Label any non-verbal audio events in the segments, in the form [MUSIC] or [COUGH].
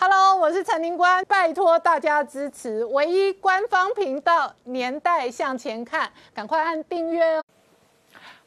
Hello，我是陈林官，拜托大家支持唯一官方频道《年代向前看》，赶快按订阅哦。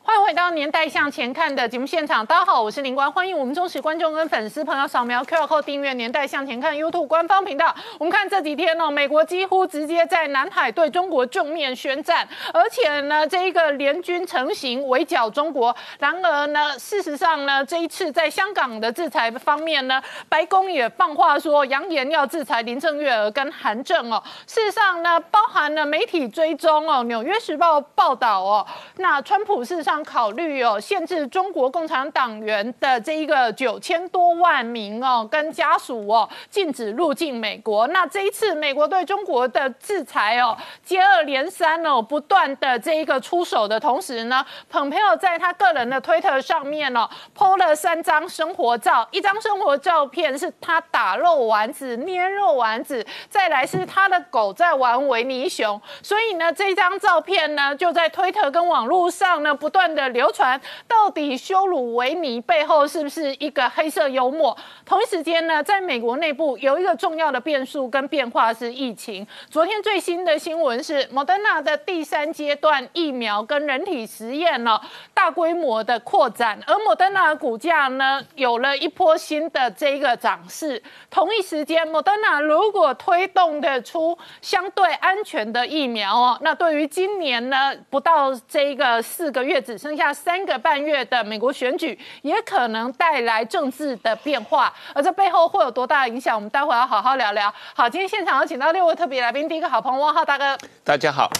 欢迎回到《年代向前看》的节目现场，大家好，我是林官，欢迎我们忠实观众跟粉丝朋友扫描 QR Code 订阅《年代向前看》YouTube 官方频道。我们看这几天呢，美国几乎直接在南海对中国正面宣战，而且呢，这一个联军成型围剿中国。然而呢，事实上呢，这一次在香港的制裁方面呢，白宫也放话说，扬言要制裁林郑月娥跟韩正哦。事实上呢，包含了媒体追踪哦，《纽约时报》报道哦，那川普事实上。考虑哦，限制中国共产党员的这一个九千多万名哦，跟家属哦，禁止入境美国。那这一次美国对中国的制裁哦，接二连三哦，不断的这一个出手的同时呢，蓬佩尔在他个人的推特上面哦，PO 了三张生活照，一张生活照片是他打肉丸子、捏肉丸子，再来是他的狗在玩维尼熊。所以呢，这张照片呢，就在推特跟网络上呢，不断。的流传到底羞辱维尼背后是不是一个黑色幽默？同一时间呢，在美国内部有一个重要的变数跟变化是疫情。昨天最新的新闻是，莫德纳的第三阶段疫苗跟人体实验呢大规模的扩展，而莫德纳的股价呢有了一波新的这一个涨势。同一时间，莫德纳如果推动的出相对安全的疫苗哦，那对于今年呢不到这一个四个月。只剩下三个半月的美国选举，也可能带来政治的变化，而这背后会有多大的影响？我们待会要好好聊聊。好，今天现场要请到六位特别来宾，第一个好朋友汪浩大哥，大家好；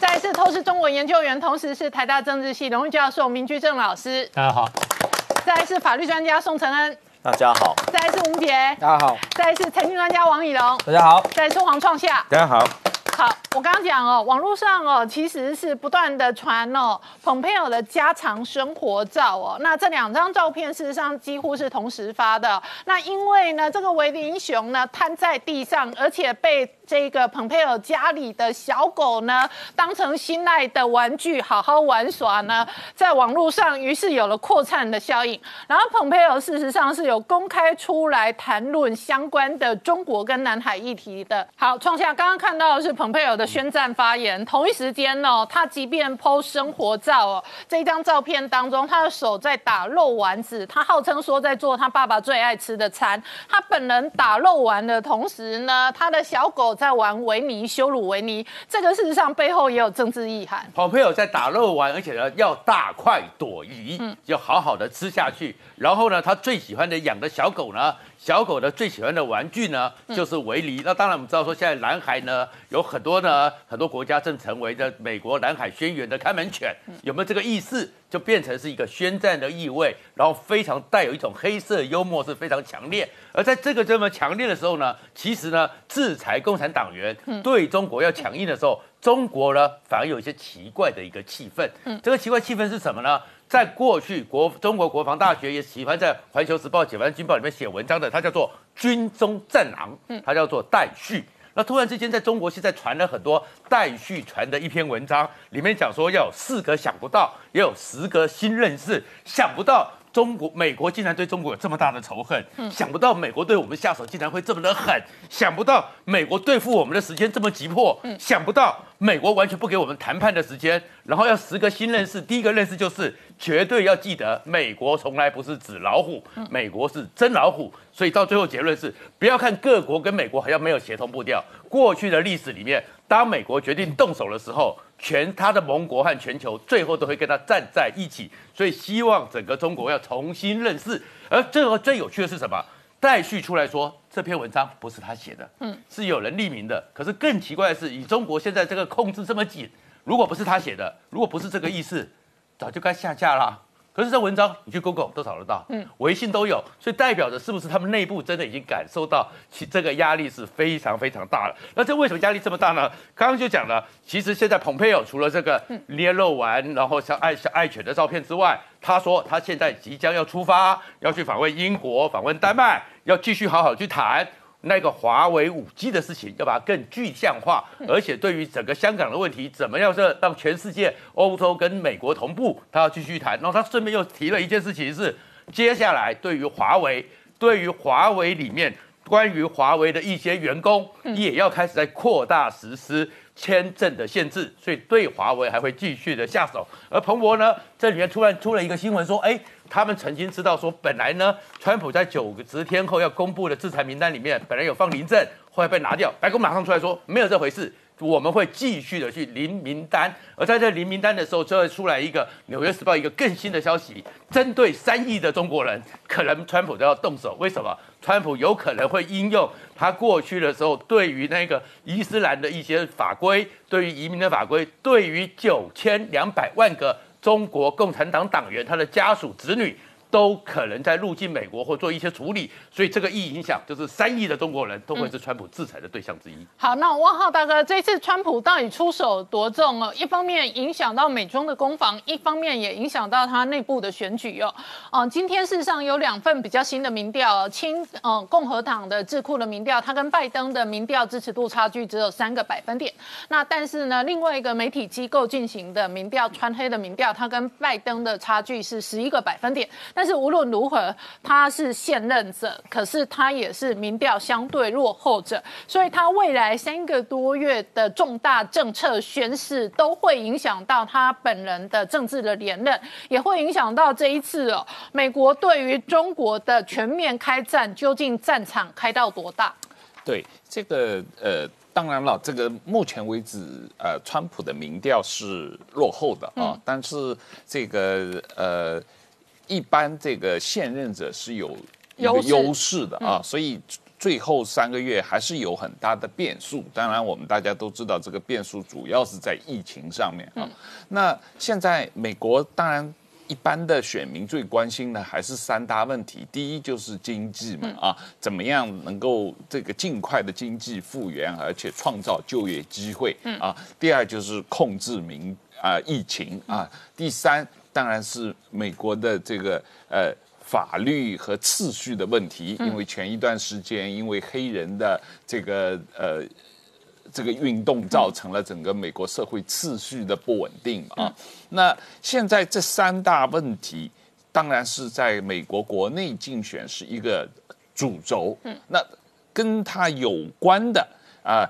再一次透视中国研究员，同时是台大政治系荣誉教授明居正老师，大家好；再一次法律专家宋承恩，大家好；再一次吴杰，大家好；再一次财经专家王以龙，大家好；再一次黄创夏，大家好。好，我刚刚讲哦，网络上哦，其实是不断的传哦，蓬佩奥的家常生活照哦，那这两张照片事实上几乎是同时发的，那因为呢，这个维尼熊呢瘫在地上，而且被。这个蓬佩尔家里的小狗呢，当成心爱的玩具好好玩耍呢，在网络上于是有了扩散的效应。然后蓬佩尔事实上是有公开出来谈论相关的中国跟南海议题的。好，创下刚刚看到的是蓬佩尔的宣战发言，同一时间呢，他即便 PO 生活照哦，这一张照片当中，他的手在打肉丸子，他号称说在做他爸爸最爱吃的餐，他本人打肉丸的同时呢，他的小狗。在玩维尼羞辱维尼，这个事实上背后也有政治意涵。好朋友在打肉丸，而且呢要大快朵颐，嗯，要好好的吃下去。然后呢，他最喜欢的养的小狗呢？小狗的最喜欢的玩具呢就是维尼。那当然我们知道说现在南海呢有很多呢很多国家正成为的美国南海宣言的看门犬，有没有这个意思？就变成是一个宣战的意味，然后非常带有一种黑色幽默是非常强烈。而在这个这么强烈的时候呢，其实呢制裁共产党员对中国要强硬的时候，中国呢反而有一些奇怪的一个气氛。这个奇怪气氛是什么呢？在过去，国中国国防大学也喜欢在《环球时报》《解放军报》里面写文章的，他叫做“军中战狼”，他叫做戴旭。那突然之间，在中国现在传了很多戴旭传的一篇文章，里面讲说要有四个想不到，也有十个新认识，想不到。中国、美国竟然对中国有这么大的仇恨，想不到美国对我们下手竟然会这么的狠，想不到美国对付我们的时间这么急迫，想不到美国完全不给我们谈判的时间，然后要十个新认识，第一个认识就是绝对要记得，美国从来不是纸老虎，美国是真老虎，所以到最后结论是，不要看各国跟美国好像没有协同步调，过去的历史里面，当美国决定动手的时候。全他的盟国和全球最后都会跟他站在一起，所以希望整个中国要重新认识。而这个最有趣的是什么？戴旭出来说这篇文章不是他写的，嗯，是有人匿名的。可是更奇怪的是，以中国现在这个控制这么紧，如果不是他写的，如果不是这个意思，早就该下架了。可是这文章你去 Google 都找得到，嗯，微信都有，所以代表着是不是他们内部真的已经感受到其这个压力是非常非常大了？那这为什么压力这么大呢？刚刚就讲了，其实现在蓬佩奥除了这个捏肉丸，然后像爱像爱犬的照片之外，他说他现在即将要出发，要去访问英国、访问丹麦，要继续好好去谈。那个华为五 G 的事情，要把它更具象化，而且对于整个香港的问题，怎么样是让全世界、欧洲跟美国同步，他要继续谈。然后他顺便又提了一件事情，是接下来对于华为，对于华为里面关于华为的一些员工，也要开始在扩大实施签证的限制，所以对华为还会继续的下手。而彭博呢，这里面突然出了一个新闻，说哎。他们曾经知道说，本来呢，川普在九十天后要公布的制裁名单里面，本来有放林证，后来被拿掉。白宫马上出来说，没有这回事，我们会继续的去零名单。而在这零名单的时候，就会出来一个《纽约时报》一个更新的消息，针对三亿的中国人，可能川普都要动手。为什么？川普有可能会应用他过去的时候对于那个伊斯兰的一些法规，对于移民的法规，对于九千两百万个。中国共产党党员，他的家属、子女。都可能在入境美国或做一些处理，所以这个意影响就是三亿的中国人都会是川普制裁的对象之一。好，那汪浩大哥，这次川普到底出手多重哦？一方面影响到美中的攻防，一方面也影响到他内部的选举哟。啊，今天世上有两份比较新的民调，亲嗯共和党的智库的民调，他跟拜登的民调支持度差距只有三个百分点。那但是呢，另外一个媒体机构进行的民调，川黑的民调，他跟拜登的差距是十一个百分点。但是无论如何，他是现任者，可是他也是民调相对落后者，所以他未来三个多月的重大政策宣示都会影响到他本人的政治的连任，也会影响到这一次哦，美国对于中国的全面开战，究竟战场开到多大？对这个呃，当然了，这个目前为止呃，川普的民调是落后的啊，但是这个呃。一般这个现任者是有优势的啊，所以最后三个月还是有很大的变数。当然，我们大家都知道，这个变数主要是在疫情上面啊。那现在美国当然一般的选民最关心的还是三大问题：第一就是经济嘛啊，怎么样能够这个尽快的经济复原，而且创造就业机会啊；第二就是控制民啊疫情啊；第三。当然是美国的这个呃法律和秩序的问题，因为前一段时间因为黑人的这个呃这个运动造成了整个美国社会秩序的不稳定啊。那现在这三大问题，当然是在美国国内竞选是一个主轴。嗯，那跟他有关的啊，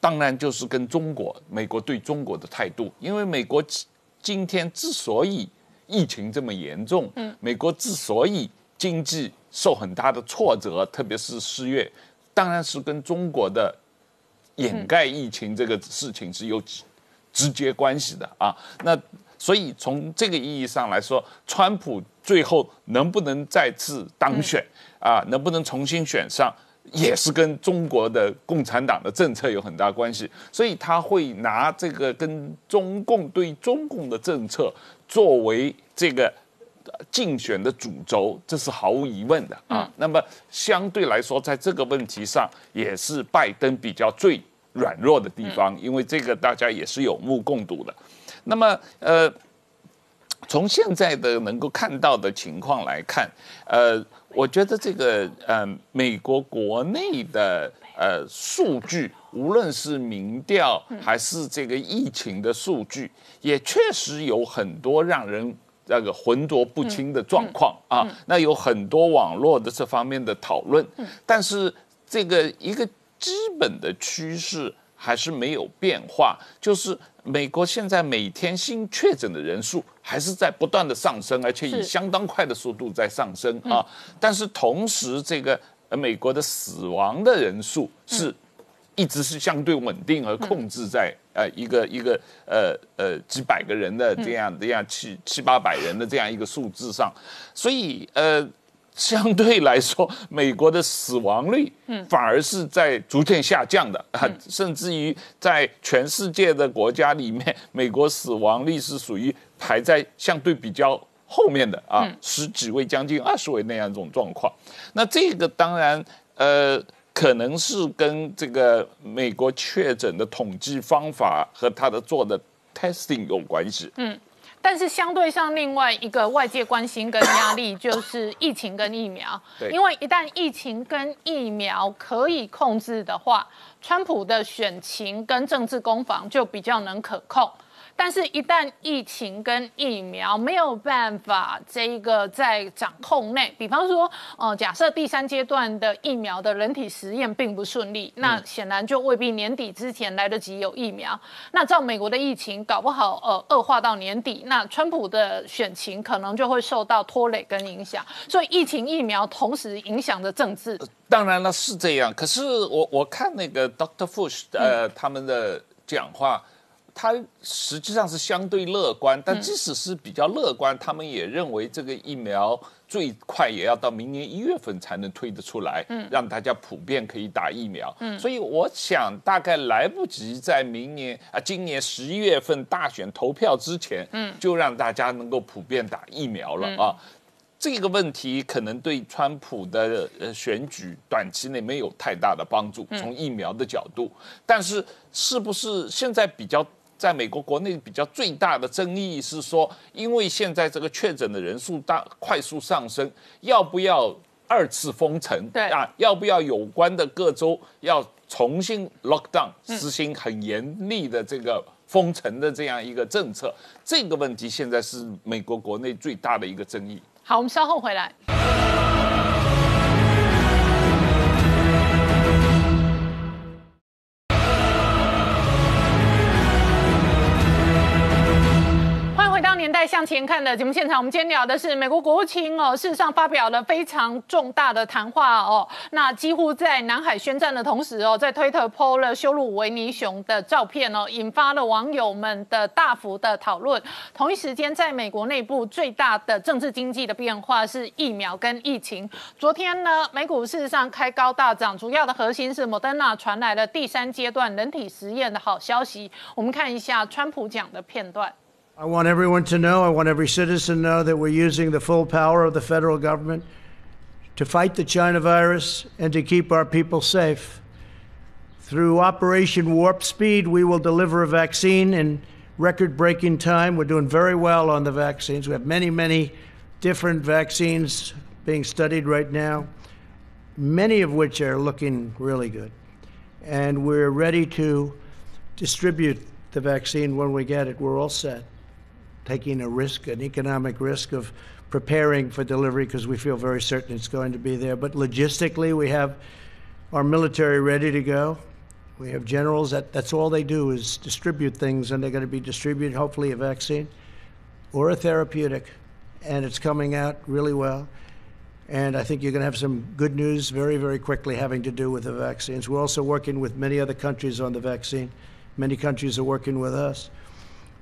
当然就是跟中国，美国对中国的态度，因为美国。今天之所以疫情这么严重，美国之所以经济受很大的挫折，特别是失业，当然是跟中国的掩盖疫情这个事情是有直接关系的啊。那所以从这个意义上来说，川普最后能不能再次当选啊？能不能重新选上？也是跟中国的共产党的政策有很大关系，所以他会拿这个跟中共对中共的政策作为这个竞选的主轴，这是毫无疑问的啊。那么相对来说，在这个问题上，也是拜登比较最软弱的地方，因为这个大家也是有目共睹的。那么呃，从现在的能够看到的情况来看，呃。我觉得这个呃，美国国内的呃数据，无论是民调还是这个疫情的数据，也确实有很多让人那个浑浊不清的状况啊。那有很多网络的这方面的讨论，但是这个一个基本的趋势。还是没有变化，就是美国现在每天新确诊的人数还是在不断的上升，而且以相当快的速度在上升啊。但是同时，这个美国的死亡的人数是，一直是相对稳定而控制在呃一个一个呃呃几百个人的这样这样七七八百人的这样一个数字上，所以呃。相对来说，美国的死亡率，反而是在逐渐下降的啊，甚至于在全世界的国家里面，[LAUGHS] 美国死亡率是属于排在相对比较后面的啊，十几位、将近二十位那样一种状况。那这个当然，呃，可能是跟这个美国确诊的统计方法和他的做的 testing 有关系，嗯。但是相对上，另外一个外界关心跟压力就是疫情跟疫苗。对，因为一旦疫情跟疫苗可以控制的话，川普的选情跟政治攻防就比较能可控。但是，一旦疫情跟疫苗没有办法，这一个在掌控内，比方说，呃，假设第三阶段的疫苗的人体实验并不顺利，那显然就未必年底之前来得及有疫苗。那照美国的疫情，搞不好，呃，恶化到年底，那川普的选情可能就会受到拖累跟影响。所以，疫情疫苗同时影响着政治。当然了，是这样。可是，我我看那个 Doctor f u s h 呃他们的讲话。他实际上是相对乐观，但即使是比较乐观，他们也认为这个疫苗最快也要到明年一月份才能推得出来，让大家普遍可以打疫苗。所以我想，大概来不及在明年啊，今年十一月份大选投票之前，就让大家能够普遍打疫苗了啊。这个问题可能对川普的呃选举短期内没有太大的帮助，从疫苗的角度，但是是不是现在比较？在美国国内比较最大的争议是说，因为现在这个确诊的人数大快速上升，要不要二次封城？对啊，要不要有关的各州要重新 lock down 实行很严厉的这个封城的这样一个政策？这个问题现在是美国国内最大的一个争议。好，我们稍后回来。向前看的节目现场，我们今天聊的是美国国务卿哦，事实上发表了非常重大的谈话哦。那几乎在南海宣战的同时哦，在推特抛了修路维尼熊的照片哦，引发了网友们的大幅的讨论。同一时间，在美国内部最大的政治经济的变化是疫苗跟疫情。昨天呢，美股事实上开高大涨，主要的核心是莫德纳传来了第三阶段人体实验的好消息。我们看一下川普讲的片段。I want everyone to know, I want every citizen to know that we're using the full power of the federal government to fight the China virus and to keep our people safe. Through Operation Warp Speed, we will deliver a vaccine in record breaking time. We're doing very well on the vaccines. We have many, many different vaccines being studied right now, many of which are looking really good. And we're ready to distribute the vaccine when we get it. We're all set taking a risk, an economic risk of preparing for delivery because we feel very certain it's going to be there. But logistically, we have our military ready to go. We have generals that that's all they do is distribute things, and they're going to be distributed, hopefully, a vaccine or a therapeutic, and it's coming out really well. And I think you're going to have some good news very, very quickly having to do with the vaccines. We're also working with many other countries on the vaccine. Many countries are working with us.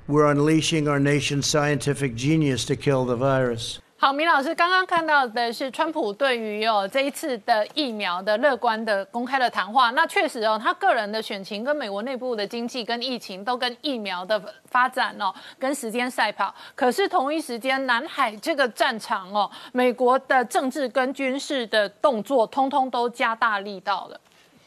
We're unleashing our nation's scientific genius to kill the virus。好，明老师刚刚看到的是川普对于哦这一次的疫苗的乐观的公开的谈话。那确实哦，他个人的选情跟美国内部的经济跟疫情都跟疫苗的发展哦跟时间赛跑。可是同一时间，南海这个战场哦，美国的政治跟军事的动作通通都加大力道了。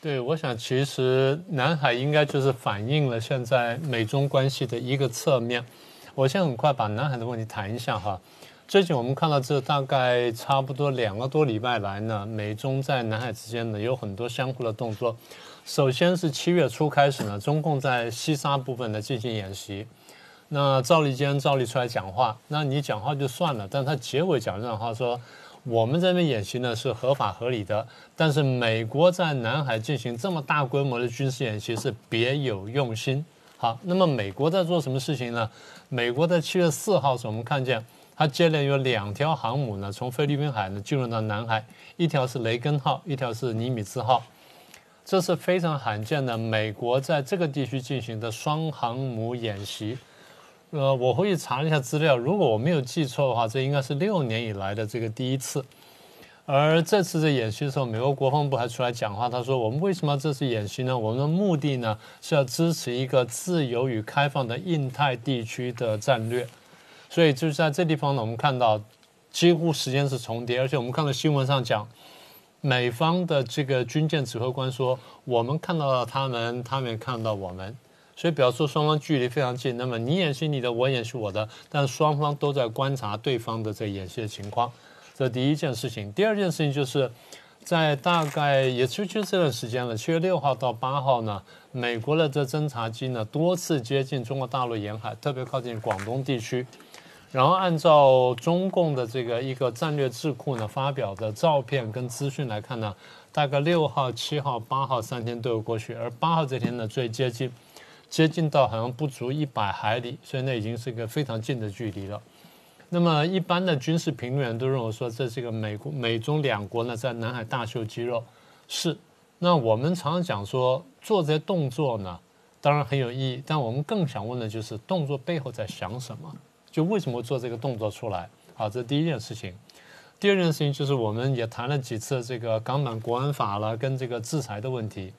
对，我想其实南海应该就是反映了现在美中关系的一个侧面。我先很快把南海的问题谈一下哈。最近我们看到这大概差不多两个多礼拜来呢，美中在南海之间呢有很多相互的动作。首先是七月初开始呢，中共在西沙部分呢进行演习，那赵立坚、赵立出来讲话，那你讲话就算了，但他结尾讲这段话说。我们这边演习呢是合法合理的，但是美国在南海进行这么大规模的军事演习是别有用心。好，那么美国在做什么事情呢？美国在七月四号时，我们看见它接连有两条航母呢从菲律宾海呢进入到南海，一条是雷根号，一条是尼米兹号，这是非常罕见的美国在这个地区进行的双航母演习。呃，我回去查了一下资料，如果我没有记错的话，这应该是六年以来的这个第一次。而这次的演习的时候，美国国防部还出来讲话，他说：“我们为什么这次演习呢？我们的目的呢是要支持一个自由与开放的印太地区的战略。”所以就是在这地方呢，我们看到几乎时间是重叠，而且我们看到新闻上讲，美方的这个军舰指挥官说：“我们看到了他们，他们看到我们。”所以，表述双方距离非常近，那么你演戏你的，我演戏我的，但双方都在观察对方的这演戏情况，这第一件事情。第二件事情就是，在大概也出去这段时间了，七月六号到八号呢，美国的这侦察机呢多次接近中国大陆沿海，特别靠近广东地区。然后，按照中共的这个一个战略智库呢发表的照片跟资讯来看呢，大概六号、七号、八号三天都有过去，而八号这天呢最接近。接近到好像不足一百海里，所以那已经是一个非常近的距离了。那么一般的军事评论员都认为说，这是一个美国美中两国呢在南海大秀肌肉。是，那我们常常讲说做这些动作呢，当然很有意义，但我们更想问的就是动作背后在想什么？就为什么做这个动作出来？好，这是第一件事情。第二件事情就是我们也谈了几次这个港版国安法了跟这个制裁的问题。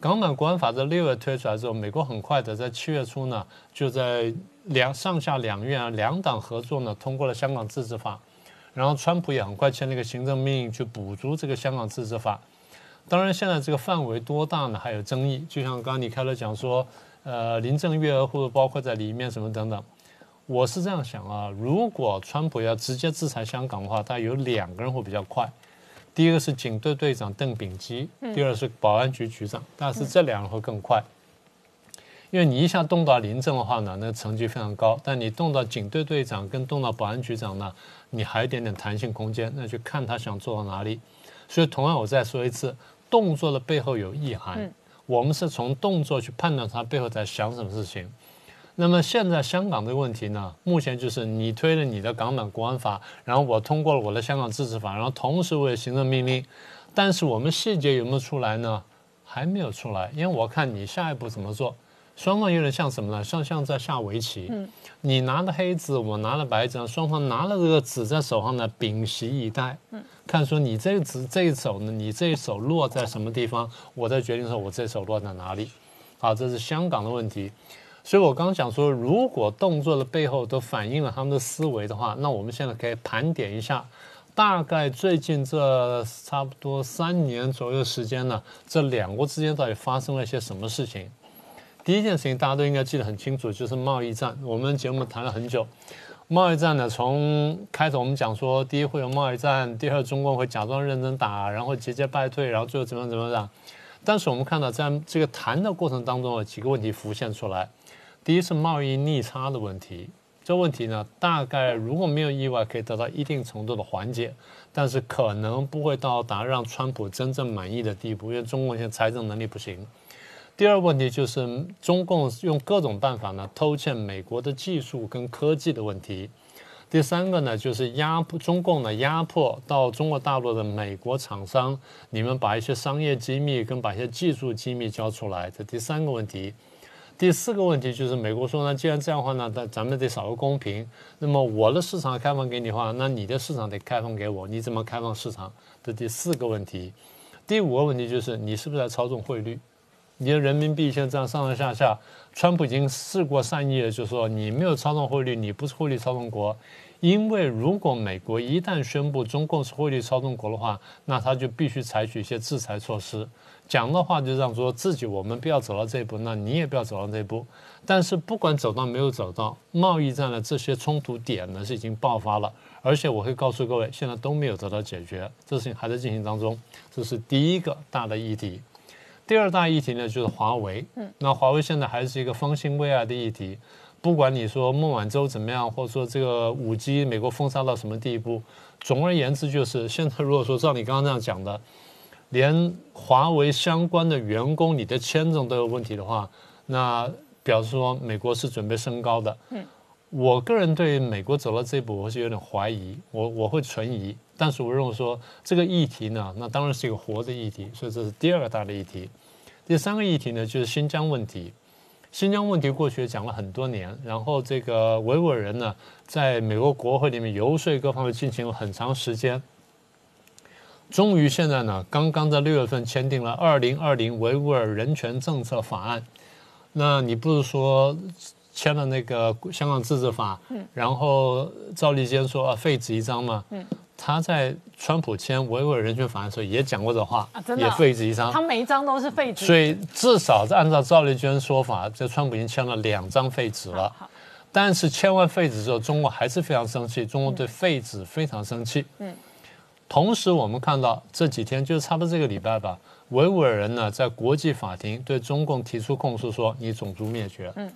港版国安法在六月推出来之后，美国很快的在七月初呢，就在两上下两院啊两党合作呢通过了香港自治法，然后川普也很快签了一个行政命令去补足这个香港自治法。当然，现在这个范围多大呢，还有争议。就像刚你开头讲说，呃，林郑月娥或者包括在里面什么等等，我是这样想啊，如果川普要直接制裁香港的话，他有两个人会比较快。第一个是警队队长邓炳基，第二是保安局局长。但是这两个人会更快，因为你一下动到林郑的话呢，那成绩非常高。但你动到警队队长跟动到保安局长呢，你还有一点点弹性空间，那就看他想做到哪里。所以，同样我再说一次，动作的背后有意涵。我们是从动作去判断他背后在想什么事情。那么现在香港的问题呢？目前就是你推了你的港版国安法，然后我通过了我的香港自治法，然后同时我也行政命令，但是我们细节有没有出来呢？还没有出来，因为我看你下一步怎么做，双方有点像什么呢？像像在下围棋，嗯，你拿了黑子，我拿了白子，双方拿了这个子在手上呢，屏息以待，嗯，看说你这子这一手呢，你这一手落在什么地方，我再决定说我这手落在哪里。好，这是香港的问题。所以我刚讲说，如果动作的背后都反映了他们的思维的话，那我们现在可以盘点一下，大概最近这差不多三年左右时间呢，这两国之间到底发生了些什么事情？第一件事情大家都应该记得很清楚，就是贸易战。我们节目谈了很久，贸易战呢，从开头我们讲说，第一会有贸易战，第二中共会假装认真打，然后节节败退，然后最后怎么怎么样。但是我们看到在这个谈的过程当中，有几个问题浮现出来。第一是贸易逆差的问题，这问题呢，大概如果没有意外，可以得到一定程度的缓解，但是可能不会到达让川普真正满意的地步，因为中共现在财政能力不行。第二个问题就是中共用各种办法呢偷窃美国的技术跟科技的问题。第三个呢就是压，迫中共呢压迫到中国大陆的美国厂商，你们把一些商业机密跟把一些技术机密交出来，这第三个问题。第四个问题就是美国说，那既然这样的话呢，咱咱们得少个公平。那么我的市场开放给你话，那你的市场得开放给我，你怎么开放市场这第四个问题，第五个问题就是你是不是在操纵汇率？你的人民币现在这样上上下下，川普已经试过善意了，就说你没有操纵汇率，你不是汇率操纵国。因为如果美国一旦宣布中共是汇率操纵国的话，那他就必须采取一些制裁措施。讲的话就让说自己我们不要走到这一步，那你也不要走到这一步。但是不管走到没有走到，贸易战的这些冲突点呢是已经爆发了，而且我会告诉各位，现在都没有得到解决，这事情还在进行当中。这是第一个大的议题。第二大议题呢就是华为，那华为现在还是一个方兴未艾的议题。不管你说孟晚舟怎么样，或者说这个五 G 美国封杀到什么地步，总而言之就是现在如果说照你刚刚那样讲的，连华为相关的员工你的签证都有问题的话，那表示说美国是准备升高的。嗯，我个人对美国走到这步我是有点怀疑，我我会存疑，但是我认为说这个议题呢，那当然是一个活的议题，所以这是第二个大的议题。第三个议题呢就是新疆问题。新疆问题过去讲了很多年，然后这个维吾尔人呢，在美国国会里面游说各方面进行了很长时间，终于现在呢，刚刚在六月份签订了《二零二零维吾尔人权政策法案》。那你不是说签了那个《香港自治法》，然后赵立坚说啊废纸一张嘛？他在川普签维吾尔人权法案的时候也讲过这话啊，真的，也废纸一张，他每一张都是废纸。所以至少按照赵立娟说法，在川普已经签了两张废纸了。但是签完废纸之后，中国还是非常生气，中国对废纸非常生气。嗯，同时我们看到这几天就差不多这个礼拜吧，维吾尔人呢在国际法庭对中共提出控诉，说你种族灭绝。嗯。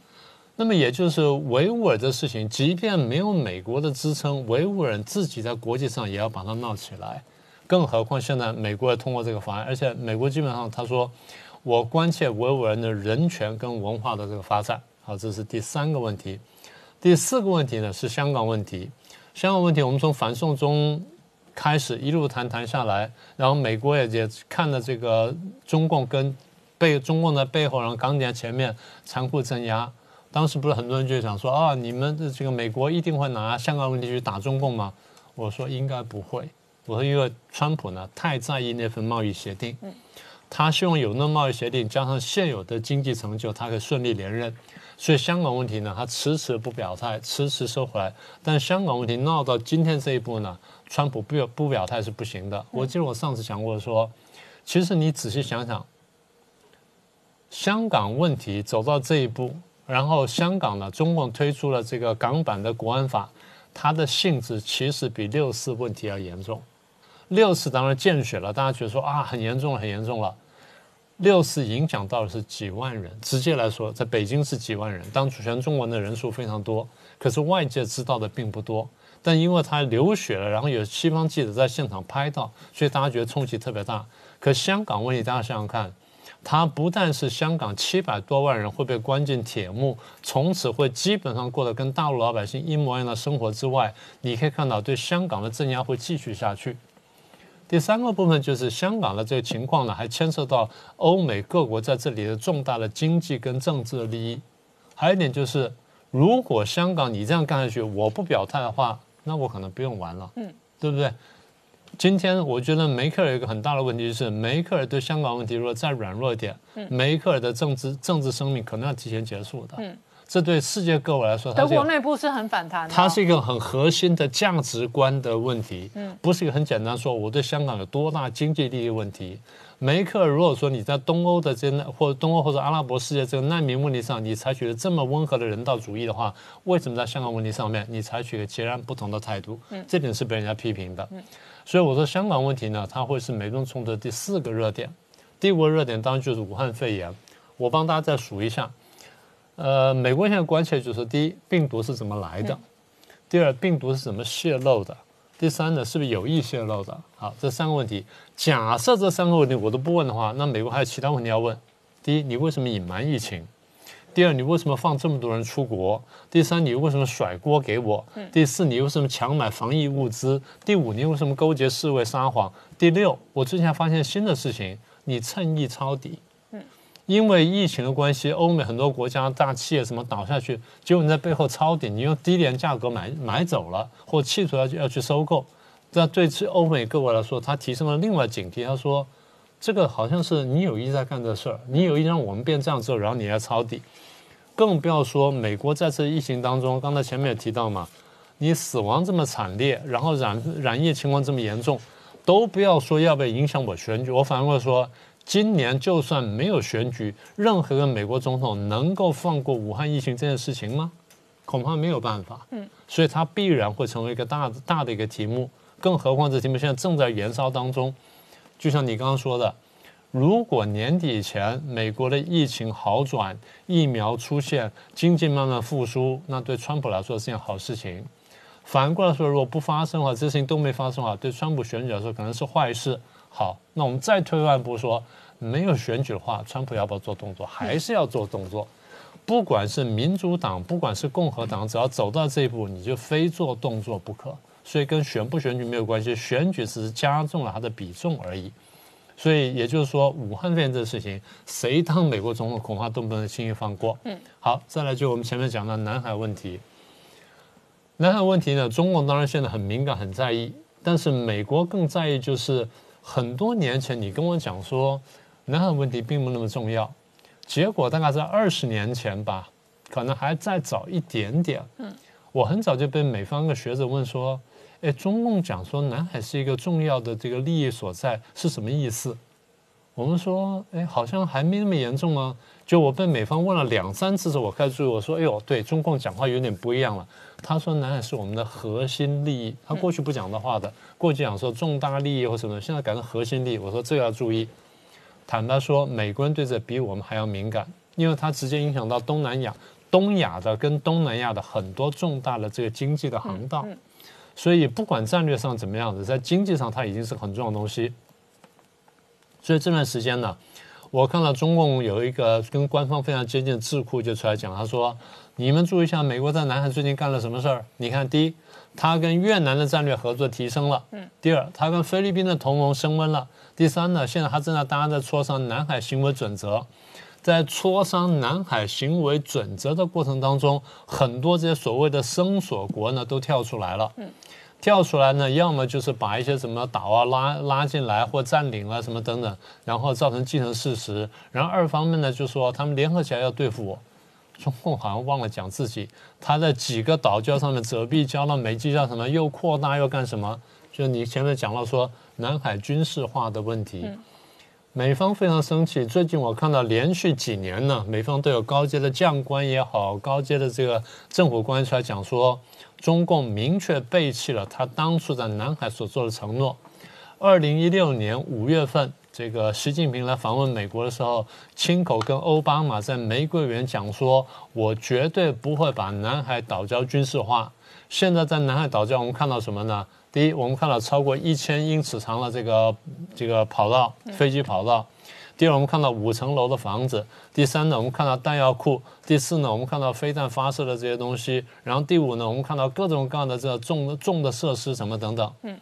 那么也就是维吾尔的事情，即便没有美国的支撑，维吾尔人自己在国际上也要把它闹起来，更何况现在美国也通过这个法案，而且美国基本上他说我关切维吾尔人的人权跟文化的这个发展，好，这是第三个问题。第四个问题呢是香港问题。香港问题我们从反送中开始一路谈谈下来，然后美国也也看了这个中共跟背中共在背后，然后港姐前面残酷镇压。当时不是很多人就想说：“啊，你们的这个美国一定会拿香港问题去打中共吗？”我说：“应该不会。”我说：“因为川普呢，太在意那份贸易协定，他希望有那贸易协定加上现有的经济成就，他可以顺利连任。所以香港问题呢，他迟迟不表态，迟迟收回来。但香港问题闹到今天这一步呢，川普不不表态是不行的。我记得我上次讲过说，其实你仔细想想，香港问题走到这一步。然后香港呢，中共推出了这个港版的国安法，它的性质其实比六四问题要严重。六四当然见血了，大家觉得说啊，很严重了，很严重了。六四影响到的是几万人，直接来说，在北京是几万人，当主权中国人的人数非常多，可是外界知道的并不多。但因为它流血了，然后有西方记者在现场拍到，所以大家觉得冲击特别大。可香港问题，大家想想看。它不但是香港七百多万人会被关进铁幕，从此会基本上过得跟大陆老百姓一模一样的生活之外，你可以看到对香港的镇压会继续下去。第三个部分就是香港的这个情况呢，还牵涉到欧美各国在这里的重大的经济跟政治的利益。还有一点就是，如果香港你这样干下去，我不表态的话，那我可能不用玩了，嗯，对不对？今天我觉得梅克尔有一个很大的问题就是，梅克尔对香港问题如果再软弱一点，梅克尔的政治政治生命可能要提前结束的。嗯，这对世界各国来说，德国内部是很反弹。它是一个很核心的价值观的问题，嗯，不是一个很简单说我对香港有多大经济利益问题。梅克尔如果说你在东欧的这或东欧或者阿拉伯世界这个难民问题上你采取了这么温和的人道主义的话，为什么在香港问题上面你采取截然不同的态度？嗯，这点是被人家批评的。嗯。所以我说香港问题呢，它会是美中冲突第四个热点。第五个热点当然就是武汉肺炎。我帮大家再数一下，呃，美国现在关切就是：第一，病毒是怎么来的；第二，病毒是怎么泄露的；第三呢，是不是有意泄露的？好，这三个问题。假设这三个问题我都不问的话，那美国还有其他问题要问。第一，你为什么隐瞒疫情？第二，你为什么放这么多人出国？第三，你为什么甩锅给我？第四，你为什么强买防疫物资？第五，你为什么勾结世卫撒谎？第六，我之前发现新的事情，你趁意抄底。因为疫情的关系，欧美很多国家大企业什么倒下去，结果你在背后抄底，你用低廉价格买买走了，或气出来要去收购。那对欧美各国来说，它提升了另外警惕。他说，这个好像是你有意在干这事儿，你有意让我们变这样之后，然后你来抄底。更不要说美国在这疫情当中，刚才前面也提到嘛，你死亡这么惨烈，然后染染疫情况这么严重，都不要说要不要影响我选举，我反过来说，今年就算没有选举，任何个美国总统能够放过武汉疫情这件事情吗？恐怕没有办法。嗯，所以它必然会成为一个大大的一个题目，更何况这题目现在正在燃烧当中，就像你刚刚说的。如果年底前美国的疫情好转，疫苗出现，经济慢慢复苏，那对川普来说是件好事情。反过来说，如果不发生的话，这些都没发生的话，对川普选举来说可能是坏事。好，那我们再退万步说，没有选举的话，川普要不要做动作？还是要做动作。不管是民主党，不管是共和党，只要走到这一步，你就非做动作不可。所以跟选不选举没有关系，选举只是加重了他的比重而已。所以也就是说，武汉肺炎这事情，谁当美国总统，恐怕都不能轻易放过。嗯，好，再来就我们前面讲的南海问题。南海问题呢，中国当然现在很敏感、很在意，但是美国更在意，就是很多年前你跟我讲说，南海问题并不那么重要，结果大概在二十年前吧，可能还再早一点点。嗯，我很早就被美方的学者问说。哎，中共讲说南海是一个重要的这个利益所在，是什么意思？我们说，哎，好像还没那么严重啊。就我被美方问了两三次之后，我开始注意，我说，哎呦，对，中共讲话有点不一样了。他说，南海是我们的核心利益，他过去不讲的话的，过去讲说重大利益或什么，现在改成核心利益。我说这个要注意。坦白说，美国人对这比我们还要敏感，因为它直接影响到东南亚、东亚的跟东南亚的很多重大的这个经济的航道。所以不管战略上怎么样子，在经济上它已经是很重要的东西。所以这段时间呢，我看到中共有一个跟官方非常接近的智库就出来讲，他说：“你们注意一下，美国在南海最近干了什么事儿？你看，第一，他跟越南的战略合作提升了；第二，他跟菲律宾的同盟升温了；第三呢，现在他正在大家在磋商南海行为准则。”在磋商南海行为准则的过程当中，很多这些所谓的生索国呢都跳出来了，嗯，跳出来呢，要么就是把一些什么岛啊拉拉进来或占领了什么等等，然后造成既成事实。然后二方面呢，就说他们联合起来要对付我，中共好像忘了讲自己，他在几个岛礁上面遮蔽、交了，美计，叫什么，又扩大又干什么？就你前面讲到说南海军事化的问题。美方非常生气。最近我看到连续几年呢，美方都有高阶的将官也好，高阶的这个政府官员出来讲说，中共明确背弃了他当初在南海所做的承诺。二零一六年五月份，这个习近平来访问美国的时候，亲口跟奥巴马在玫瑰园讲说，我绝对不会把南海岛礁军事化。现在在南海岛礁，我们看到什么呢？第一，我们看到超过一千英尺长的这个这个跑道，飞机跑道；第二，我们看到五层楼的房子；第三呢，我们看到弹药库；第四呢，我们看到飞弹发射的这些东西；然后第五呢，我们看到各种各样的这重重的设施，什么等等。嗯。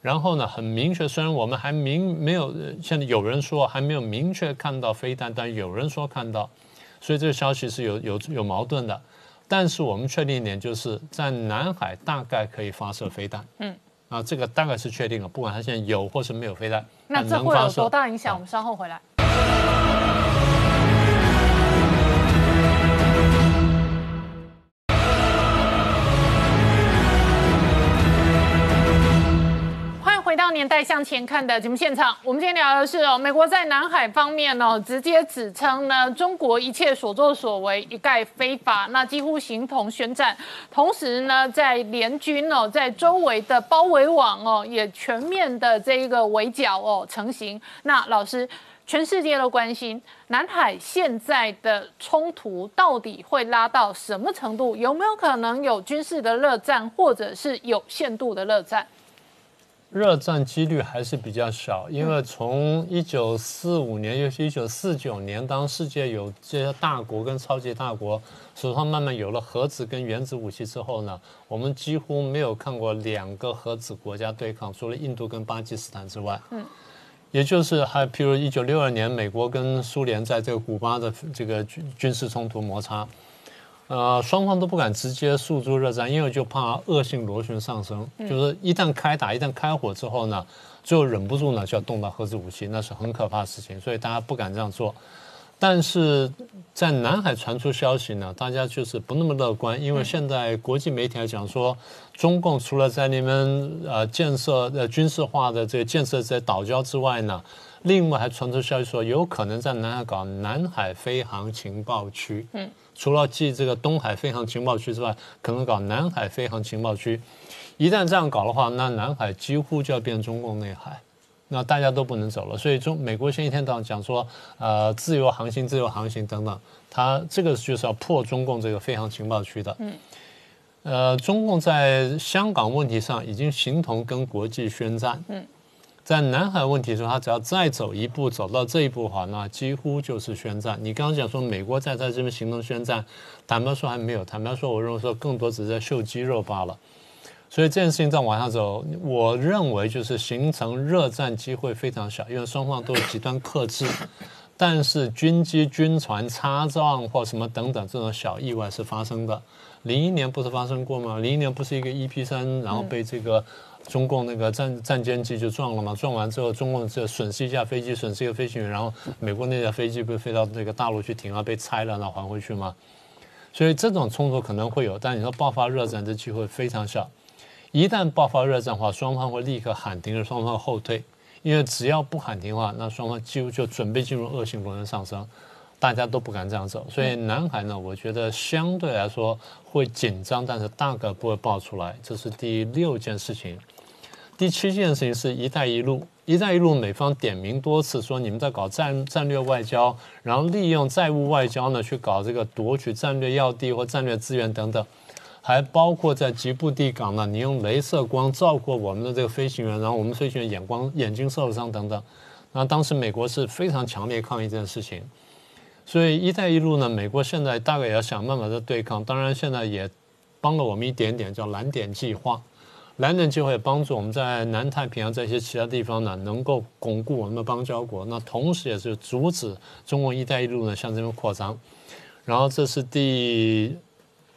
然后呢，很明确，虽然我们还明没有，现在有人说还没有明确看到飞弹，但有人说看到，所以这个消息是有有有矛盾的。但是我们确定一点，就是在南海大概可以发射飞弹。嗯，啊，这个大概是确定了，不管它现在有或是没有飞弹，那这会有多大影响？我们稍后回来。回到年代向前看的节目现场，我们今天聊的是哦，美国在南海方面哦，直接指称呢，中国一切所作所为一概非法，那几乎形同宣战。同时呢，在联军哦，在周围的包围网哦，也全面的这一个围剿哦成型。那老师，全世界都关心南海现在的冲突到底会拉到什么程度？有没有可能有军事的热战，或者是有限度的热战？热战几率还是比较小，因为从一九四五年，又是一九四九年，当世界有这些大国跟超级大国手上慢慢有了核子跟原子武器之后呢，我们几乎没有看过两个核子国家对抗，除了印度跟巴基斯坦之外，嗯，也就是还譬如一九六二年美国跟苏联在这个古巴的这个军军事冲突摩擦。呃，双方都不敢直接诉诸热战，因为就怕恶性螺旋上升。就是一旦开打，一旦开火之后呢，最后忍不住呢就要动到核子武器，那是很可怕的事情。所以大家不敢这样做。但是在南海传出消息呢，大家就是不那么乐观，因为现在国际媒体讲说，中共除了在你们呃建设呃军事化的这个建设在岛礁之外呢，另外还传出消息说，有可能在南海搞南海飞航情报区。嗯。除了记这个东海飞航情报区之外，可能搞南海飞航情报区。一旦这样搞的话，那南海几乎就要变中共内海，那大家都不能走了。所以中美国在一天讲说，呃，自由航行，自由航行等等，它这个就是要破中共这个飞航情报区的。嗯。呃，中共在香港问题上已经形同跟国际宣战。嗯。在南海问题上，他只要再走一步，走到这一步的话，那几乎就是宣战。你刚刚讲说美国在在这边行动宣战，坦白说还没有，坦白说我认为说更多只是在秀肌肉罢了。所以这件事情再往下走，我认为就是形成热战机会非常小，因为双方都极端克制。但是军机、军船擦撞或什么等等这种小意外是发生的。零一年不是发生过吗？零一年不是一个 e p 三，然后被这个。中共那个战战舰机就撞了嘛，撞完之后，中共就损失一架飞机，损失一个飞行员，然后美国那架飞机被飞到那个大陆去停了，被拆了，然后还回去嘛。所以这种冲突可能会有，但你说爆发热战的机会非常小。一旦爆发热战的话，双方会立刻喊停，双方后退，因为只要不喊停的话，那双方几乎就准备进入恶性功能上升，大家都不敢这样走。所以南海呢，我觉得相对来说会紧张，但是大概不会爆出来。这是第六件事情。第七件事情是“一带一路”，“一带一路”美方点名多次说你们在搞战战略外交，然后利用债务外交呢去搞这个夺取战略要地或战略资源等等，还包括在吉布地港呢，你用镭射光照过我们的这个飞行员，然后我们飞行员眼光眼睛受伤等等，那当时美国是非常强烈抗议这件事情，所以“一带一路”呢，美国现在大概也要想办法在对抗，当然现在也帮了我们一点点，叫“蓝点计划”。南边就会帮助我们在南太平洋这些其他地方呢，能够巩固我们的邦交国。那同时也是阻止中国“一带一路”呢向这边扩张。然后这是第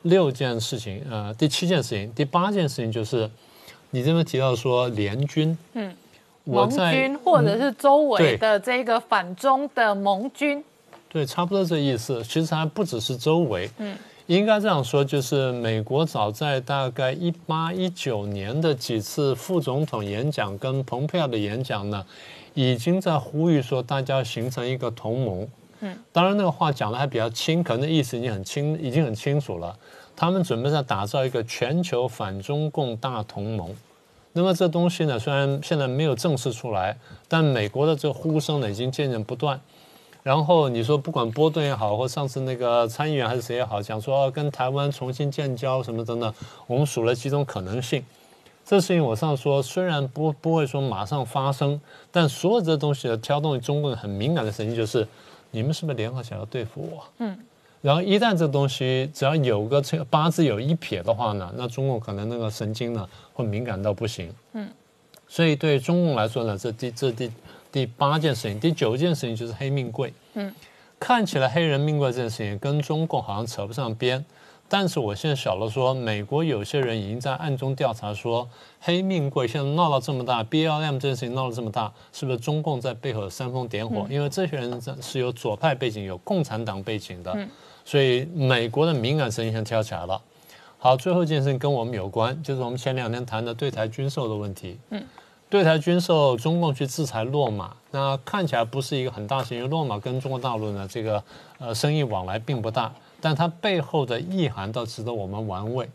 六件事情，呃，第七件事情，第八件事情就是你这边提到说联军，嗯，盟军或者是周围的这个反中的盟军，对，差不多这意思。其实还不只是周围，嗯。应该这样说，就是美国早在大概一八一九年的几次副总统演讲跟蓬佩奥的演讲呢，已经在呼吁说大家形成一个同盟。嗯，当然那个话讲的还比较轻，可能意思已经很清，已经很清楚了。他们准备在打造一个全球反中共大同盟。那么这东西呢，虽然现在没有正式出来，但美国的这呼声呢，已经渐渐不断。然后你说不管波顿也好，或上次那个参议员还是谁也好，讲说跟台湾重新建交什么等等，我们数了几种可能性。这事情我上说，虽然不不会说马上发生，但所有这东西的挑动，中共很敏感的神经就是，你们是不是联合起来要对付我？嗯。然后一旦这东西只要有个这八字有一撇的话呢，那中共可能那个神经呢会敏感到不行。嗯。所以对中共来说呢，这第这第。第八件事情，第九件事情就是黑命贵。嗯，看起来黑人命贵这件事情跟中共好像扯不上边，但是我现在晓得说，美国有些人已经在暗中调查说，黑命贵现在闹到这么大，B L M 这件事情闹了这么大，是不是中共在背后煽风点火？因为这些人是有左派背景、有共产党背景的，所以美国的敏感神经跳起来了。好，最后一件事情跟我们有关，就是我们前两天谈的对台军售的问题。嗯。对台军售，中共去制裁落马，那看起来不是一个很大因为落马跟中国大陆呢，这个呃生意往来并不大，但它背后的意涵倒值得我们玩味。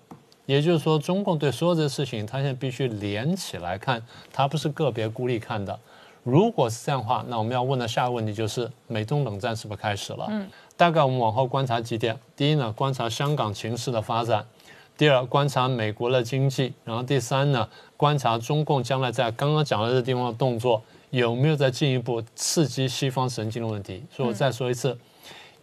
也就是说，中共对所有这事情，他现在必须连起来看，他不是个别孤立看的。如果是这样的话，那我们要问的下一个问题就是，美中冷战是不是开始了？嗯，大概我们往后观察几点。第一呢，观察香港情势的发展。第二，观察美国的经济，然后第三呢，观察中共将来在刚刚讲的这地方的动作有没有在进一步刺激西方神经的问题。所以我再说一次，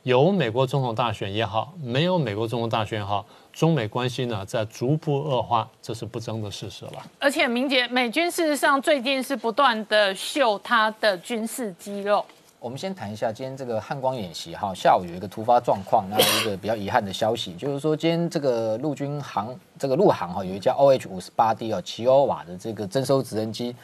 有美国总统大选也好，没有美国总统大选也好，中美关系呢在逐步恶化，这是不争的事实了。而且，明杰，美军事实上最近是不断的秀他的军事肌肉。我们先谈一下今天这个汉光演习哈，下午有一个突发状况，那一个比较遗憾的消息，[LAUGHS] 就是说今天这个陆军航这个陆航哈有一架 O H 五十八 D 哦奇奥瓦的这个征收直升机。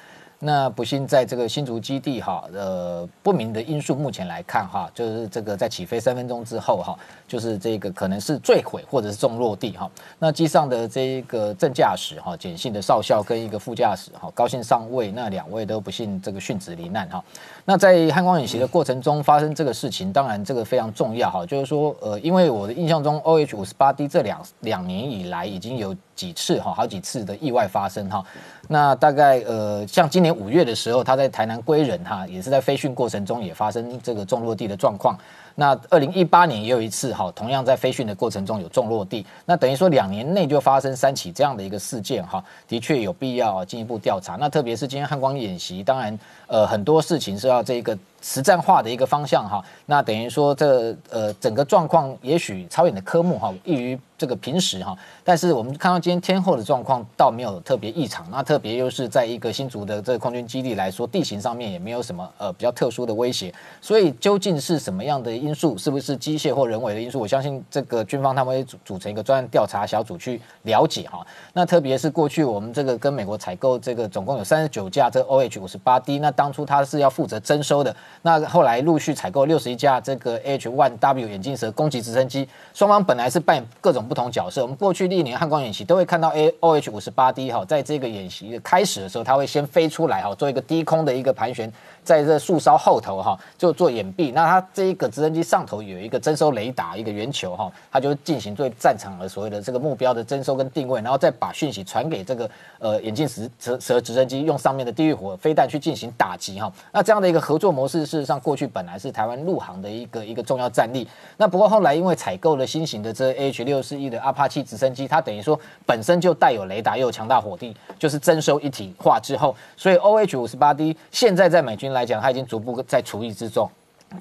那不幸，在这个新竹基地哈，呃，不明的因素目前来看哈，就是这个在起飞三分钟之后哈，就是这个可能是坠毁或者是重落地哈。那机上的这一个正驾驶哈，简姓的少校跟一个副驾驶哈，高姓上尉那两位都不幸这个殉职罹难哈。那在汉光演习的过程中发生这个事情，当然这个非常重要哈，就是说呃，因为我的印象中，O H 五十八 D 这两两年以来已经有。几次哈，好几次的意外发生哈，那大概呃，像今年五月的时候，他在台南归仁哈，也是在飞训过程中也发生这个重落地的状况。那二零一八年也有一次哈，同样在飞训的过程中有重落地。那等于说两年内就发生三起这样的一个事件哈，的确有必要进一步调查。那特别是今天汉光演习，当然。呃，很多事情是要这个实战化的一个方向哈。那等于说这呃整个状况，也许超远的科目哈，异于这个平时哈。但是我们看到今天天后的状况倒没有特别异常。那特别又是在一个新竹的这个空军基地来说，地形上面也没有什么呃比较特殊的威胁。所以究竟是什么样的因素，是不是机械或人为的因素？我相信这个军方他们会组组成一个专案调查小组去了解哈。那特别是过去我们这个跟美国采购这个总共有三十九架这 O H 五十八 D 那。当初他是要负责征收的，那后来陆续采购六十一架这个 H One W 眼镜蛇攻击直升机。双方本来是扮演各种不同角色。我们过去历年汉光演习都会看到 A O H 五十八 D 哈，在这个演习开始的时候，他会先飞出来哈，做一个低空的一个盘旋，在这树梢后头哈，就做掩蔽。那他这一个直升机上头有一个征收雷达，一个圆球哈，它就进行对战场的所谓的这个目标的征收跟定位，然后再把讯息传给这个呃眼镜蛇蛇直升机，用上面的地狱火飞弹去进行打。打击哈，那这样的一个合作模式，事实上过去本来是台湾陆航的一个一个重要战力。那不过后来因为采购了新型的这 H 六四 E 的阿帕奇直升机，它等于说本身就带有雷达，又有强大火力，就是征收一体化之后，所以 O H 五十八 D 现在在美军来讲，它已经逐步在除役之中，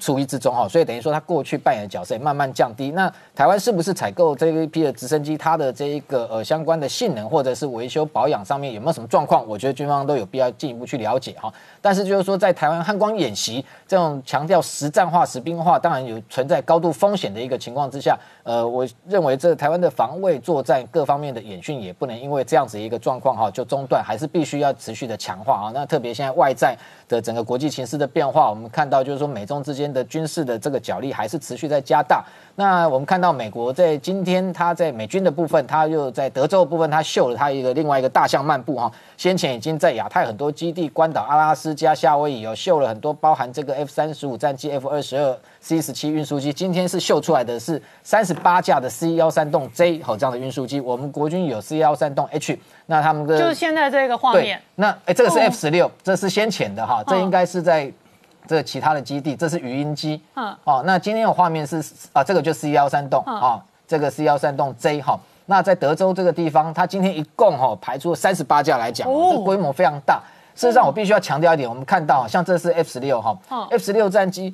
处役之中哈。所以等于说它过去扮演的角色慢慢降低。那台湾是不是采购这一批的直升机，它的这一个呃相关的性能或者是维修保养上面有没有什么状况？我觉得军方都有必要进一步去了解哈。但是就是说，在台湾汉光演习这种强调实战化、实兵化，当然有存在高度风险的一个情况之下，呃，我认为这台湾的防卫作战各方面的演训也不能因为这样子一个状况哈就中断，还是必须要持续的强化啊。那特别现在外在的整个国际形势的变化，我们看到就是说美中之间的军事的这个角力还是持续在加大。那我们看到美国在今天，他在美军的部分，他又在德州的部分，他秀了他一个另外一个大象漫步哈。先前已经在亚太很多基地，关岛、阿拉斯加、夏威夷有秀了很多，包含这个 F 三十五战机、F 二十二 C 十七运输机。今天是秀出来的是三十八架的 C 幺三栋 Z 和这样的运输机。我们国军有 C 幺三栋 H，那他们的就是现在这个画面。那哎，这个是 F 十六，这是先前的哈，这应该是在。这其他的基地，这是语音机。嗯，哦，那今天的画面是啊，这个就 C 幺三洞啊，这个 C 幺三洞 J 哈。那在德州这个地方，它今天一共哈排出三十八架来讲，这规模非常大。事实上，我必须要强调一点，我们看到像这是 F 十六哈，F 十六战机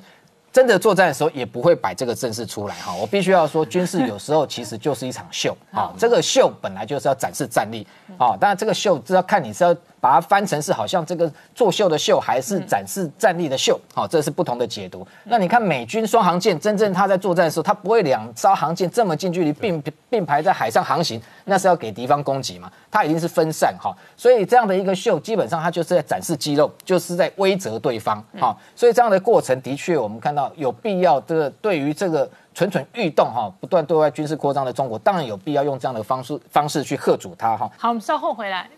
真的作战的时候也不会摆这个阵势出来哈。我必须要说，军事有时候其实就是一场秀啊，这个秀本来就是要展示战力啊，当然这个秀是要看你是要。把它翻成是好像这个作秀的秀，还是展示战力的秀？好，这是不同的解读。那你看美军双航舰，真正它在作战的时候，它不会两艘航舰这么近距离并并排在海上航行，那是要给敌方攻击嘛？它一定是分散哈。所以这样的一个秀，基本上它就是在展示肌肉，就是在威责对方哈。所以这样的过程的确，我们看到有必要，这个对于这个蠢蠢欲动哈，不断对外军事扩张的中国，当然有必要用这样的方式方式去吓阻它哈。好，我们稍后回来。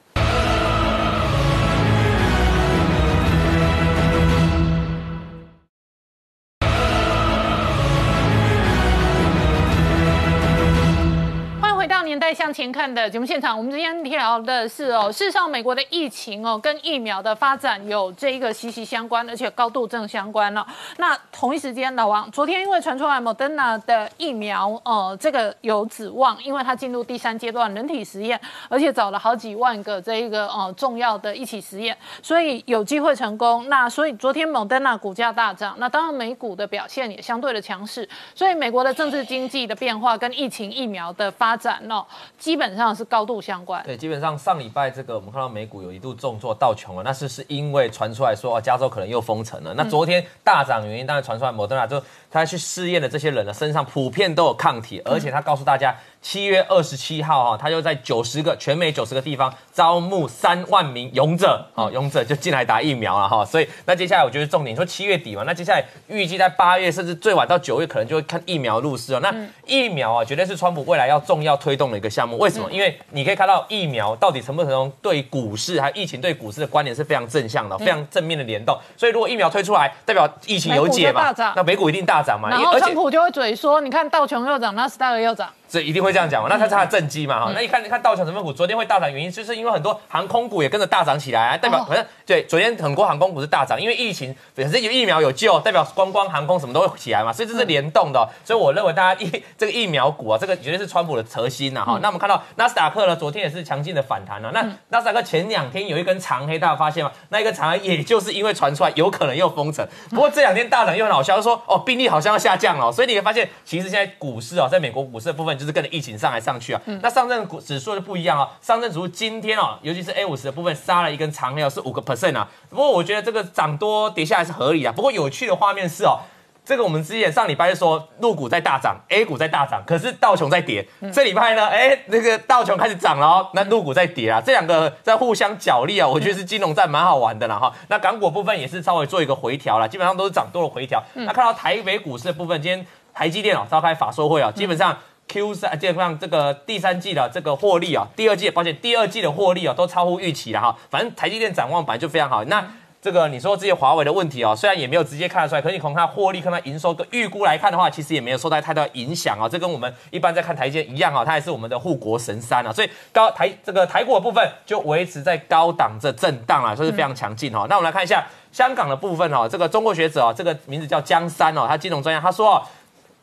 年代向前看的节目现场，我们今天聊的是哦，事实上美国的疫情哦跟疫苗的发展有这一个息息相关，而且高度正相关了。那同一时间，老王昨天因为传出来莫 n a 的疫苗哦，这个有指望，因为它进入第三阶段人体实验，而且找了好几万个这一个哦重要的一起实验，所以有机会成功。那所以昨天莫 n a 股价大涨，那当然美股的表现也相对的强势，所以美国的政治经济的变化跟疫情疫苗的发展哦，基本上是高度相关。对，基本上上礼拜这个我们看到美股有一度重挫到穷了，那是是因为传出来说啊，加州可能又封城了。那昨天大涨原因当然传出来，莫德纳就他去试验的这些人呢，身上普遍都有抗体，而且他告诉大家。七月二十七号，哈，他就在九十个全美九十个地方招募三万名勇者，好，勇者就进来打疫苗了，哈。所以那接下来我觉得重点，说七月底嘛，那接下来预计在八月，甚至最晚到九月，可能就会看疫苗入市哦。那疫苗啊，绝对是川普未来要重要推动的一个项目。为什么？因为你可以看到疫苗到底成不成功，对股市还疫情对股市的关联是非常正向的，非常正面的联动。所以如果疫苗推出来，代表疫情有解嘛，那美股一定大涨嘛。然后川普就会嘴说，你看道琼又涨，那斯达尔又涨。这一定会这样讲嘛？那它是正绩嘛？哈，那你看，你看道强成分股昨天会大涨，原因就是因为很多航空股也跟着大涨起来，代表可能对，昨天很多航空股是大涨，因为疫情本身有疫苗有救，代表观光航空什么都会起来嘛，所以这是联动的。所以我认为大家疫 [LAUGHS] 这个疫苗股啊，这个绝对是川普的核心呐，哈。那我们看到纳斯达克呢，昨天也是强劲的反弹了。那纳斯达克前两天有一根长黑，大家发现吗？那一根长也就是因为传出来有可能又封城，不过这两天大涨又很好笑，说哦病例好像要下降了，所以你会发现其实现在股市啊，在美国股市的部分。就是跟着疫情上来上去啊，那上证指数就不一样啊。上证指数今天哦，尤其是 A 五十的部分杀了一根长黑是五个 percent 啊。不过我觉得这个涨多跌下是合理啊。不过有趣的画面是哦，这个我们之前上礼拜就说，陆股在大涨，A 股在大涨，可是道琼在跌。这礼拜呢，哎，那个道琼开始涨了，那陆股在跌啊，这两个在互相角力啊，我觉得是金融战蛮好玩的啦哈。那港股部分也是稍微做一个回调了，基本上都是涨多了回调。那看到台北股市的部分，今天台积电哦召开法说会啊，基本上。Q 三，加上这个第三季的这个获利啊，第二季，抱歉，第二季的获利啊，都超乎预期了哈。反正台积电展望板就非常好。那这个你说这些华为的问题哦，虽然也没有直接看得出来，可是你从它获利、看它营收跟预估来看的话，其实也没有受到太大影响哦。这跟我们一般在看台积电一样哦，它也是我们的护国神山啊。所以高台这个台股的部分就维持在高档这震荡啊，所以是非常强劲哦。那我们来看一下香港的部分哦，这个中国学者哦，这个名字叫江山哦，他金融专家，他说。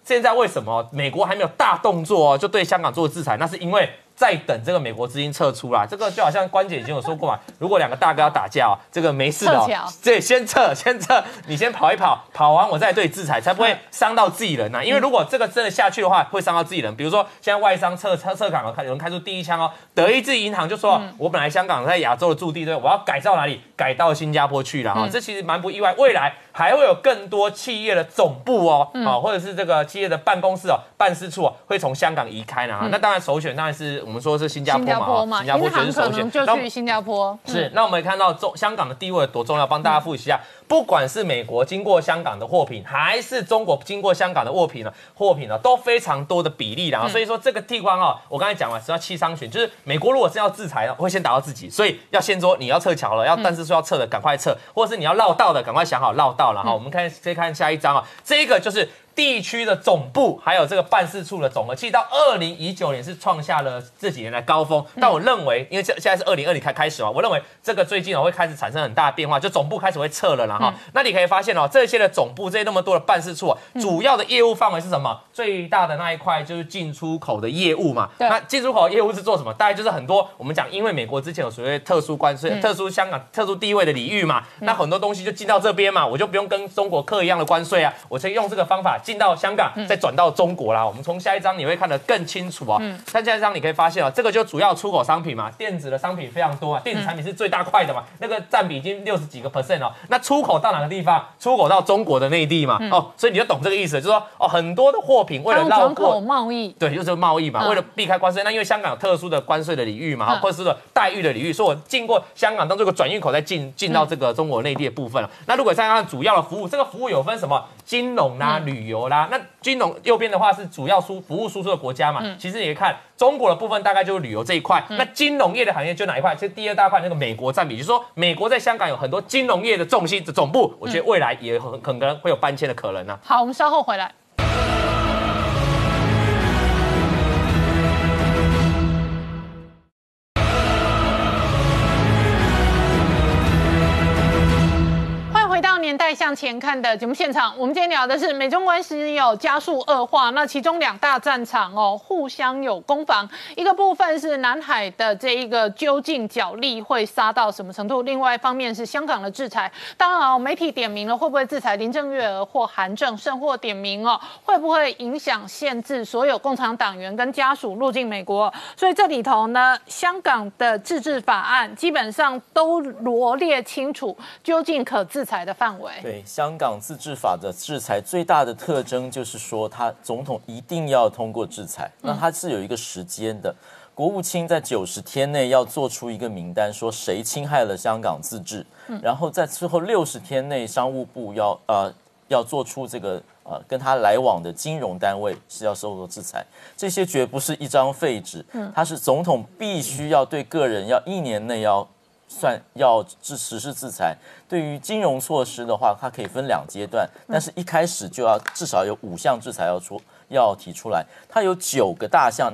现在为什么美国还没有大动作就对香港做制裁？那是因为。在等这个美国资金撤出啦，这个就好像关姐已经有说过嘛，[LAUGHS] 如果两个大哥要打架啊，这个没事的，这先撤先撤，你先跑一跑，跑完我再对你制裁，才不会 [LAUGHS] 伤到自己人呐。因为如果这个真的下去的话，会伤到自己人。比如说现在外商撤撤撤港了，看有人开出第一枪哦，德意志银行就说，我本来香港在亚洲的驻地对，我要改造哪里？改到新加坡去了哈，这其实蛮不意外，未来还会有更多企业的总部哦，啊，或者是这个企业的办公室哦、办事处哦，会从香港移开呢哈。那当然首选当然是。我们说是新加坡嘛？新加坡，其实首选，就去新加坡。是，那我们也看到中香港的地位有多重要，帮大家复习一下。不管是美国经过香港的货品，还是中国经过香港的货品呢？货品呢，都非常多的比例啦。所以说这个地方啊，我刚才讲了，是要七商选，就是美国如果是要制裁呢，会先打到自己，所以要先说你要撤侨了，要但是说要撤的赶快撤，或者是你要绕道的赶快想好绕道了。哈。我们看再看下一章啊，这个就是地区的总部还有这个办事处的总额，其实到二零一九年是创下了这几年的高峰，但我认为，因为现现在是二零二零开开始嘛，我认为这个最近我会开始产生很大的变化，就总部开始会撤了啦。好，那你可以发现哦，这些的总部，这些那么多的办事处，主要的业务范围是什么？最大的那一块就是进出口的业务嘛。那进出口业务是做什么？大概就是很多我们讲，因为美国之前有所谓特殊关税、特殊香港特殊地位的礼遇嘛，那很多东西就进到这边嘛，我就不用跟中国课一样的关税啊，我先用这个方法进到香港，再转到中国啦。我们从下一章你会看得更清楚啊。嗯。看下一章，你可以发现哦，这个就主要出口商品嘛，电子的商品非常多啊，电子产品是最大块的嘛，那个占比已经六十几个 percent 哦。那出口到哪个地方？出口到中国的内地嘛？哦，所以你就懂这个意思，就是说，哦，很多的货品为了让出口贸易，对，就是贸易嘛，为了避开关税。那因为香港有特殊的关税的领域嘛，或者是说待遇的领域，所以我经过香港当做个转运口，再进进到这个中国内地的部分。那如果再看主要的服务，这个服务有分什么？金融啦，旅游啦，那金融右边的话是主要输服务输出的国家嘛？其实你看中国的部分大概就是旅游这一块，那金融业的行业就哪一块？其实第二大块那个美国占比，就是说美国在香港有很多金融业的重心的总部，我觉得未来也很可能会有搬迁的可能呢。好，我们稍后回来。向前看的节目现场，我们今天聊的是美中关系有加速恶化，那其中两大战场哦，互相有攻防。一个部分是南海的这一个究竟角力会杀到什么程度，另外一方面是香港的制裁。当然哦，媒体点名了会不会制裁林郑月娥或韩正，甚或点名哦，会不会影响限制所有共产党员跟家属入境美国？所以这里头呢，香港的自治法案基本上都罗列清楚，究竟可制裁的范围。对香港自治法的制裁最大的特征就是说，他总统一定要通过制裁，那他是有一个时间的。国务卿在九十天内要做出一个名单，说谁侵害了香港自治，然后在之后六十天内，商务部要呃要做出这个呃跟他来往的金融单位是要受到制裁。这些绝不是一张废纸，它是总统必须要对个人要一年内要。算要实施制裁，对于金融措施的话，它可以分两阶段，但是一开始就要至少有五项制裁要出。要提出来，它有九个大项。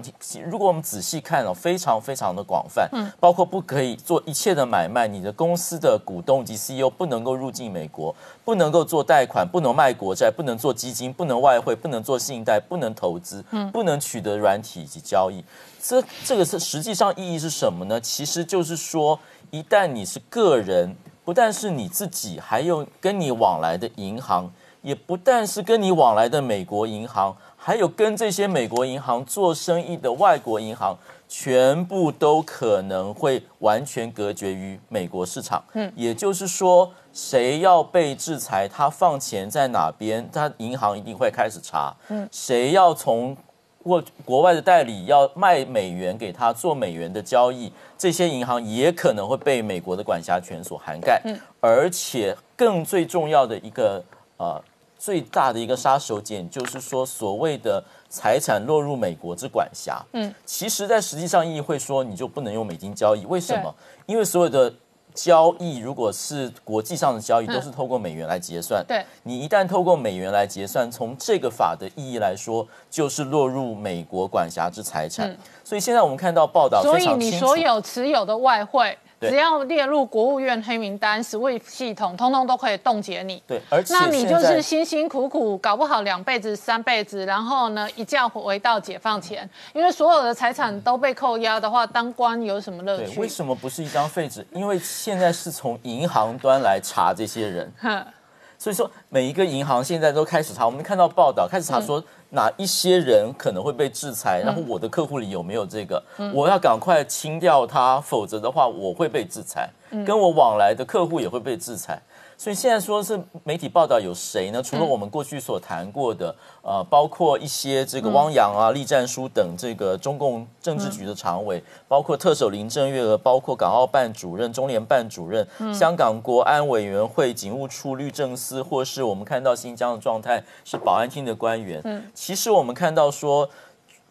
如果我们仔细看哦，非常非常的广泛，嗯，包括不可以做一切的买卖。你的公司的股东及 CEO 不能够入境美国，不能够做贷款，不能卖国债，不能做基金，不能外汇，不能做信贷，不能投资，嗯，不能取得软体以及交易。这这个是实际上意义是什么呢？其实就是说，一旦你是个人，不但是你自己，还有跟你往来的银行，也不但是跟你往来的美国银行。还有跟这些美国银行做生意的外国银行，全部都可能会完全隔绝于美国市场。嗯，也就是说，谁要被制裁，他放钱在哪边，他银行一定会开始查。嗯，谁要从国国外的代理要卖美元给他做美元的交易，这些银行也可能会被美国的管辖权所涵盖。嗯，而且更最重要的一个啊。最大的一个杀手锏就是说，所谓的财产落入美国之管辖。嗯，其实在实际上，意义会说你就不能用美金交易，为什么？因为所有的交易如果是国际上的交易，都是透过美元来结算。对，你一旦透过美元来结算，从这个法的意义来说，就是落入美国管辖之财产。所以现在我们看到报道，所以你所有持有的外汇。只要列入国务院黑名单，SWIFT 系统，通通都可以冻结你。对，而且，那你就是辛辛苦苦，搞不好两辈子、三辈子，然后呢，一觉回到解放前，因为所有的财产都被扣押的话，当官有什么乐趣？为什么不是一张废纸？因为现在是从银行端来查这些人。哼，[LAUGHS] 所以说每一个银行现在都开始查，我们看到报道开始查说。哪一些人可能会被制裁？然后我的客户里有没有这个？我要赶快清掉它，否则的话我会被制裁，跟我往来的客户也会被制裁。所以现在说是媒体报道有谁呢？除了我们过去所谈过的，呃，包括一些这个汪洋啊、栗战书等这个中共政治局的常委，包括特首林郑月娥，包括港澳办主任、中联办主任、香港国安委员会、警务处律政司，或是我们看到新疆的状态是保安厅的官员。嗯，其实我们看到说。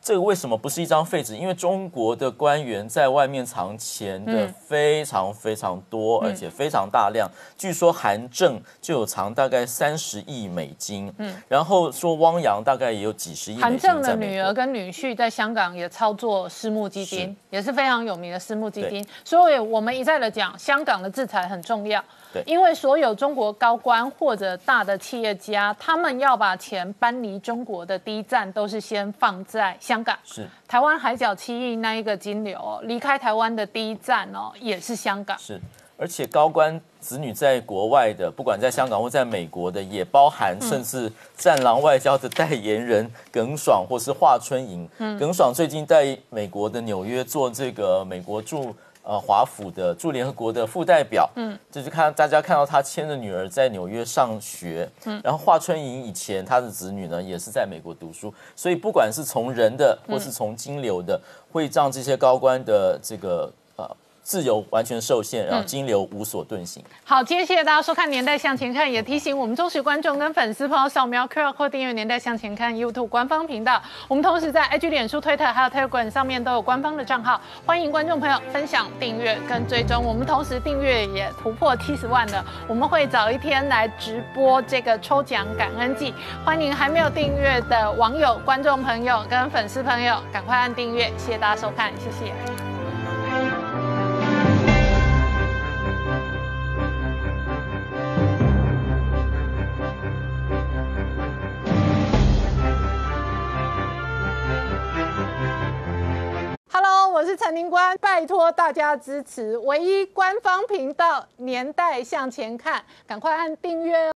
这个为什么不是一张废纸？因为中国的官员在外面藏钱的非常非常多，而且非常大量。据说韩正就有藏大概三十亿美金，嗯，然后说汪洋大概也有几十亿美金。韩正的女儿跟女婿在香港也操作私募基金，也是非常有名的私募基金。所以我们一再的讲，香港的制裁很重要。因为所有中国高官或者大的企业家，他们要把钱搬离中国的第一站都是先放在香港。是台湾海角七亿那一个金流离开台湾的第一站哦，也是香港。是，而且高官子女在国外的，不管在香港或在美国的，也包含甚至战狼外交的代言人耿爽或是华春莹。嗯，耿爽最近在美国的纽约做这个美国驻。呃，华府的驻联合国的副代表，嗯，这就看大家看到他牵着女儿在纽约上学，嗯，然后华春莹以前他的子女呢也是在美国读书，所以不管是从人的或是从金流的，会让这些高官的这个。自由完全受限，然后金流无所遁形。好，今天谢谢大家收看《年代向前看》，也提醒我们忠实观众跟粉丝朋友扫描 QR 或订阅《年代向前看》YouTube 官方频道。我们同时在 IG、脸书、推特还有 Telegram 上面都有官方的账号，欢迎观众朋友分享、订阅跟追踪。我们同时订阅也突破七十万了，我们会早一天来直播这个抽奖感恩季，欢迎还没有订阅的网友、观众朋友跟粉丝朋友，赶快按订阅。谢谢大家收看，谢谢。我是陈林官，拜托大家支持唯一官方频道《年代向前看》，赶快按订阅。哦。